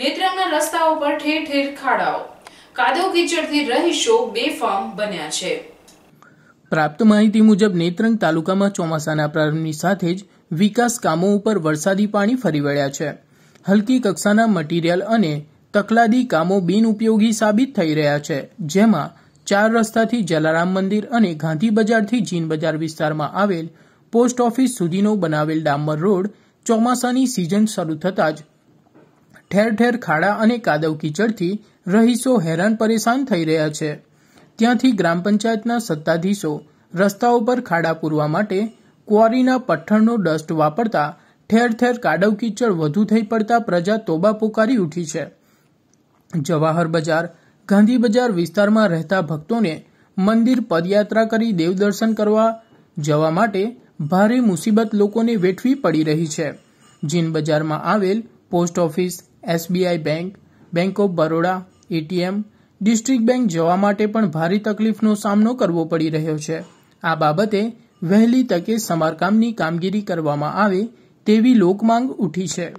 નેત્રંગના રસ્તાઓ પર ઠેર ઠેર ખાડાઓ કાદવ કીચડથી રહીશો બેફામ બન્યા છે પ્રાપ્ત માહિતી મુજબ નેત્રંગ તાલુકામાં ચોમાસાના પ્રારંભની સાથે જ વિકાસ કામો ઉપર વરસાદી પાણી ફરી વળ્યા છે હલકી કક્ષાના મટીરીયલ અને તકલાદી કામો બિનઉપયોગી સાબિત થઈ રહ્યા છે જેમાં ચાર રસ્તાથી જલારામ મંદિર અને ગાંધી બજારથી જીન બજાર વિસ્તારમાં આવેલ પોસ્ટ ઓફિસ સુધીનો બનાવેલ ડામર રોડ ચોમાસાની સિઝન શરૂ થતાં જ ઠેર ઠેર ખાડા અને કાદવ કીચડથી રહીશો હેરાન પરેશાન થઈ રહ્યા છે ત્યાંથી ગ્રામ પંચાયતના સત્તાધીશો રસ્તાઓ પર ખાડા પૂરવા માટે ક્વોરીના પથ્થરનો ડસ્ટ વાપરતા ઠેર ઠેર કાદવ કીચડ વધુ થઈ પડતા પ્રજા તોબા પોકારી ઉઠી છે જવાહર બજાર ગાંધી બજાર વિસ્તારમાં રહેતા ભક્તોને મંદિર પદયાત્રા કરી દેવદર્શન કરવા જવા માટે ભારે મુસીબત લોકોને વેઠવી પડી રહી છે જીન બજારમાં આવેલ post office SBI bank bank of Baroda ATM district bank જવા માટે પણ ભારે તકલીફનો સામનો કરવો પડી રહ્યો છે આ બાબતે વહેલી તકે સમારકામની કામગીરી કરવામાં આવે તેવી લોકમાંગ ઉઠી છે